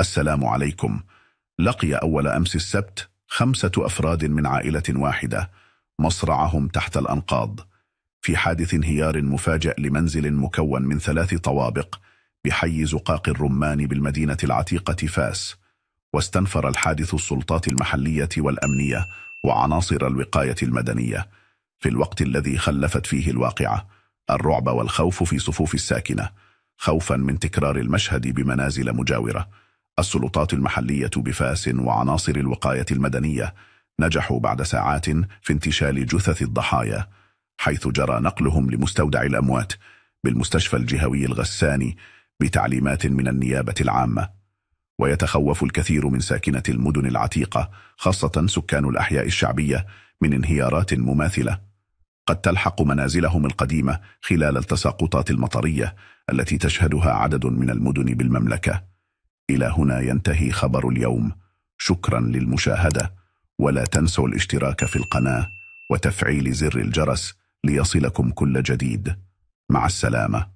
السلام عليكم لقي أول أمس السبت خمسة أفراد من عائلة واحدة مصرعهم تحت الأنقاض في حادث انهيار مفاجئ لمنزل مكون من ثلاث طوابق بحي زقاق الرمان بالمدينة العتيقة فاس واستنفر الحادث السلطات المحلية والأمنية وعناصر الوقاية المدنية في الوقت الذي خلفت فيه الواقعة الرعب والخوف في صفوف الساكنة خوفا من تكرار المشهد بمنازل مجاورة السلطات المحلية بفاس وعناصر الوقاية المدنية نجحوا بعد ساعات في انتشال جثث الضحايا حيث جرى نقلهم لمستودع الأموات بالمستشفى الجهوي الغساني بتعليمات من النيابة العامة ويتخوف الكثير من ساكنة المدن العتيقة خاصة سكان الأحياء الشعبية من انهيارات مماثلة قد تلحق منازلهم القديمة خلال التساقطات المطرية التي تشهدها عدد من المدن بالمملكة إلى هنا ينتهي خبر اليوم شكرا للمشاهدة ولا تنسوا الاشتراك في القناة وتفعيل زر الجرس ليصلكم كل جديد مع السلامة